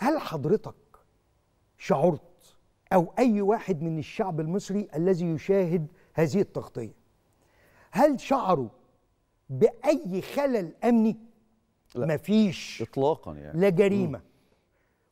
هل حضرتك شعرت او اي واحد من الشعب المصري الذي يشاهد هذه التغطيه هل شعروا باي خلل امني لا. مفيش اطلاقا يعني لا جريمه م.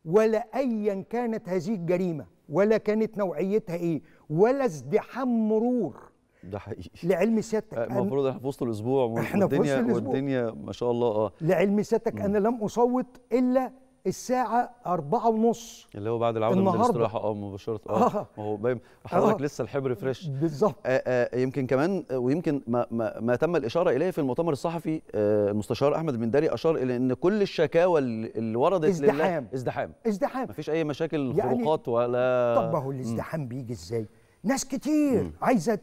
ولا ايا كانت هذه الجريمه ولا كانت نوعيتها ايه ولا ازدحام مرور ده حقيقي لعلم سيادتك آه، المفروض احنا في وسط الاسبوع احنا في وسط الاسبوع والدنيا ما شاء الله اه لعلم سيادتك انا لم اصوت الا الساعة أربعة ونص اللي هو بعد العودة من الاستراحة اه مباشرة اه،, اه ما هو باين حضرتك آه. لسه الحبر فريش بالظبط آه، يمكن كمان ويمكن ما, ما, ما تم الإشارة إليه في المؤتمر الصحفي المستشار أحمد المنداري أشار إلى إن كل الشكاوى اللي وردت ازدحام لله ازدحام ازدحام مفيش أي مشاكل يعني خروقات ولا طب ما هو الازدحام بيجي إزاي؟ ناس كتير عايزه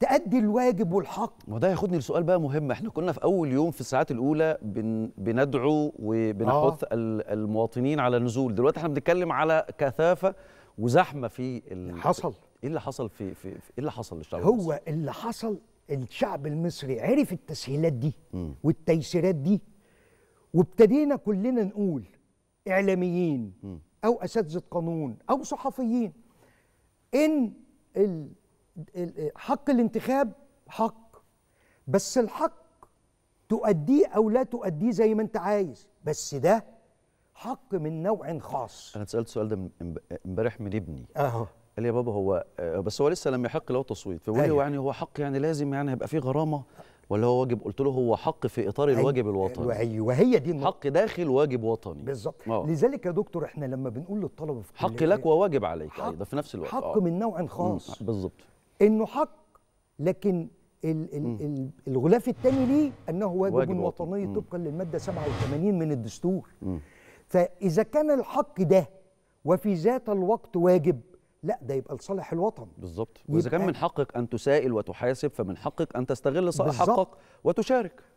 تأدي الواجب والحق وده ياخدني لسؤال بقى مهم احنا كنا في أول يوم في الساعات الأولى بن... بندعو وبنحث آه. المواطنين على النزول دلوقتي احنا بنتكلم على كثافة وزحمة في ال... حصل ايه اللي حصل في, في... ايه اللي حصل للشعب هو المصري؟ اللي حصل الشعب المصري عرف التسهيلات دي م. والتيسيرات دي وابتدينا كلنا نقول اعلاميين م. او اساتذه قانون او صحفيين ان ال حق الانتخاب حق بس الحق تؤديه او لا تؤديه زي ما انت عايز بس ده حق من نوع خاص انا اتسالت السؤال ده امبارح من ابني اه قال لي يا بابا هو آه، بس هو لسه لم يحق له التصويت فبقول هو أيوه. يعني هو حق يعني لازم يعني هيبقى فيه غرامه ولا هو واجب قلت له هو حق في اطار أيوه. الواجب الوطني ايوه, أيوه. هي دي النقطه حق داخل واجب وطني بالظبط آه. لذلك يا دكتور احنا لما بنقول للطلبه في حق لك وواجب عليك ايضا في نفس الوقت حق آه. من نوع خاص بالظبط انه حق لكن ال ال الغلاف الثاني ليه انه واجب, واجب وطني طبقا للماده 87 من الدستور م. فاذا كان الحق ده وفي ذات الوقت واجب لا ده يبقى لصالح الوطن بالظبط واذا كان من حقك ان تسائل وتحاسب فمن حقك ان تستغل حقك وتشارك